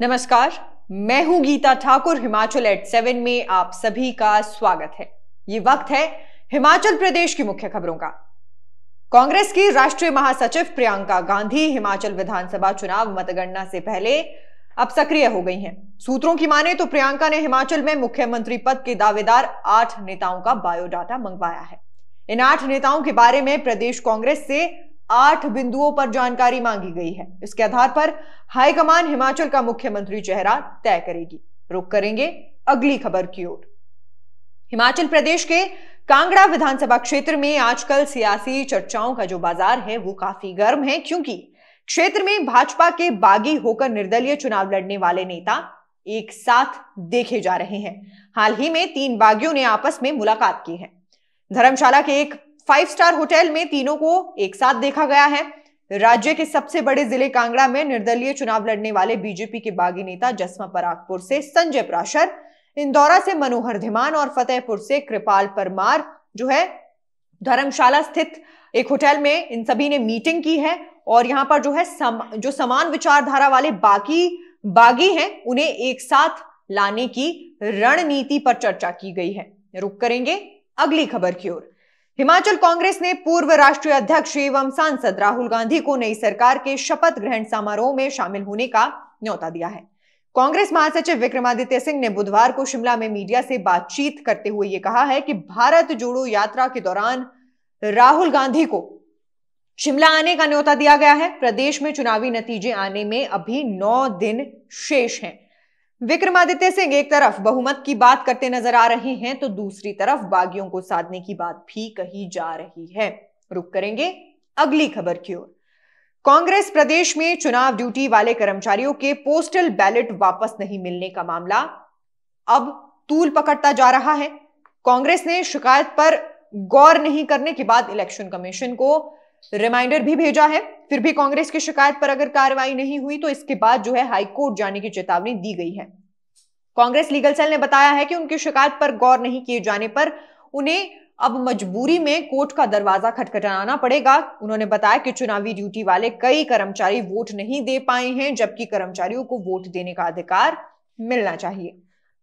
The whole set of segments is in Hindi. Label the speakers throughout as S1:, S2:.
S1: नमस्कार मैं हूं गीता ठाकुर हिमाचल एट सेवन में आप सभी का स्वागत है ये वक्त है हिमाचल प्रदेश की मुख्य खबरों का कांग्रेस की राष्ट्रीय महासचिव प्रियंका गांधी हिमाचल विधानसभा चुनाव मतगणना से पहले अब सक्रिय हो गई हैं। सूत्रों की माने तो प्रियंका ने हिमाचल में मुख्यमंत्री पद के दावेदार आठ नेताओं का बायोडाटा मंगवाया है इन आठ नेताओं के बारे में प्रदेश कांग्रेस से आठ बिंदुओं पर जानकारी मांगी गई है इसके आधार पर हाईकमान हिमाचल का मुख्यमंत्री चेहरा तय करेगी रुक करेंगे अगली खबर की ओर हिमाचल प्रदेश के कांगड़ा विधानसभा क्षेत्र में आजकल सियासी चर्चाओं का जो बाजार है वो काफी गर्म है क्योंकि क्षेत्र में भाजपा के बागी होकर निर्दलीय चुनाव लड़ने वाले नेता एक साथ देखे जा रहे हैं हाल ही में तीन बागियों ने आपस में मुलाकात की है धर्मशाला के एक फाइव स्टार होटल में तीनों को एक साथ देखा गया है राज्य के सबसे बड़े जिले कांगड़ा में निर्दलीय चुनाव लड़ने वाले बीजेपी के बागी नेता जसमा परागपुर से संजय पराशर इंदौरा से मनोहर धीमान और फतेहपुर से कृपाल परमार जो है धर्मशाला स्थित एक होटल में इन सभी ने मीटिंग की है और यहाँ पर जो है सम, जो समान विचारधारा वाले बाकी बागी हैं उन्हें एक साथ लाने की रणनीति पर चर्चा की गई है रुक करेंगे अगली खबर की ओर हिमाचल कांग्रेस ने पूर्व राष्ट्रीय अध्यक्ष एवं सांसद राहुल गांधी को नई सरकार के शपथ ग्रहण समारोह में शामिल होने का न्योता दिया है कांग्रेस महासचिव विक्रमादित्य सिंह ने बुधवार को शिमला में मीडिया से बातचीत करते हुए यह कहा है कि भारत जोड़ो यात्रा के दौरान राहुल गांधी को शिमला आने का न्योता दिया गया है प्रदेश में चुनावी नतीजे आने में अभी नौ दिन शेष हैं विक्रमादित्य सिंह एक तरफ बहुमत की बात करते नजर आ रहे हैं तो दूसरी तरफ बागियों को साधने की बात भी कही जा रही है रुक करेंगे अगली खबर की ओर कांग्रेस प्रदेश में चुनाव ड्यूटी वाले कर्मचारियों के पोस्टल बैलेट वापस नहीं मिलने का मामला अब तूल पकड़ता जा रहा है कांग्रेस ने शिकायत पर गौर नहीं करने के बाद इलेक्शन कमीशन को रिमाइंडर तो भी भेजा है फिर भी कांग्रेस की शिकायत पर अगर कार्रवाई नहीं हुई तो इसके बाद जो है हाईकोर्ट जाने की चेतावनी दी गई है कांग्रेस लीगल सेल ने बताया है कि उनकी शिकायत पर गौर नहीं किए जाने पर उन्हें अब मजबूरी में कोर्ट का दरवाजा खटखटाना पड़ेगा उन्होंने बताया कि चुनावी ड्यूटी वाले कई कर्मचारी वोट नहीं दे पाए हैं जबकि कर्मचारियों को वोट देने का अधिकार मिलना चाहिए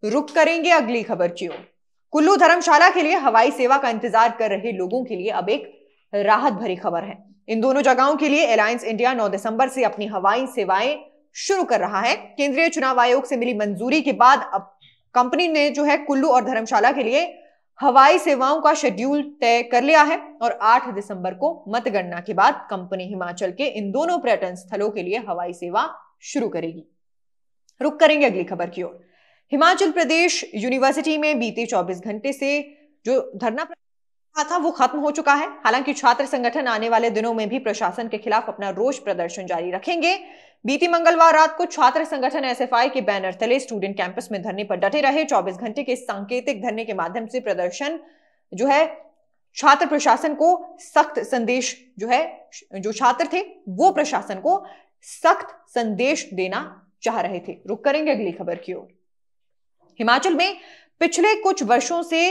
S1: तो रुक करेंगे अगली खबर की ओर कुल्लू धर्मशाला के लिए हवाई सेवा का इंतजार कर रहे लोगों के लिए अब एक राहत भरी खबर है इन दोनों जगहों के लिए अलायंस इंडिया 9 दिसंबर से अपनी हवाई सेवाएं शुरू कर रहा है केंद्रीय चुनाव आयोग से मिली मंजूरी के बाद अब कंपनी ने जो है कुल्लू और धर्मशाला के लिए हवाई सेवाओं का शेड्यूल तय कर लिया है और 8 दिसंबर को मतगणना के बाद कंपनी हिमाचल के इन दोनों पर्यटन स्थलों के लिए हवाई सेवा शुरू करेगी रुक करेंगे अगली खबर की ओर हिमाचल प्रदेश यूनिवर्सिटी में बीते 24 घंटे से जो धरना रहा था वो खत्म हो चुका है हालांकि छात्र संगठन आने वाले दिनों में भी प्रशासन के खिलाफ अपना रोष प्रदर्शन जारी रखेंगे बीती मंगलवार रात को छात्र संगठन एसएफआई के बैनर तले स्टूडेंट कैंपस में धरने पर डटे रहे 24 घंटे के सांकेतिक धरने के माध्यम से प्रदर्शन जो है छात्र प्रशासन को सख्त संदेश जो है जो छात्र थे वो प्रशासन को सख्त संदेश देना चाह रहे थे रुक करेंगे अगली खबर की ओर हिमाचल में पिछले कुछ वर्षों से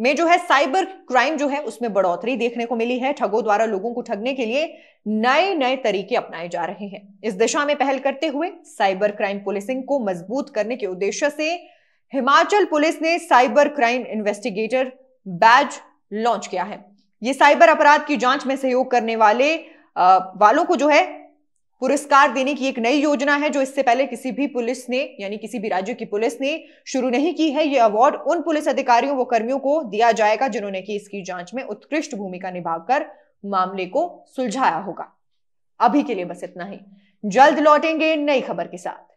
S1: में जो है साइबर क्राइम जो है उसमें बढ़ोतरी देखने को मिली है ठगों द्वारा लोगों को ठगने के लिए नए नए तरीके अपनाए जा रहे हैं इस दिशा में पहल करते हुए साइबर क्राइम पुलिसिंग को मजबूत करने के उद्देश्य से हिमाचल पुलिस ने cyber crime investigator badge launch किया है ये साइबर अपराध की जांच में सहयोग करने वाले आ, वालों को जो है पुरस्कार देने की एक नई योजना है जो इससे पहले किसी भी पुलिस ने यानी किसी भी राज्य की पुलिस ने शुरू नहीं की है ये अवार्ड उन पुलिस अधिकारियों व कर्मियों को दिया जाएगा जिन्होंने की इसकी जांच में उत्कृष्ट भूमिका निभाकर मामले को सुलझाया होगा अभी के लिए बस इतना ही जल्द लौटेंगे नई खबर के साथ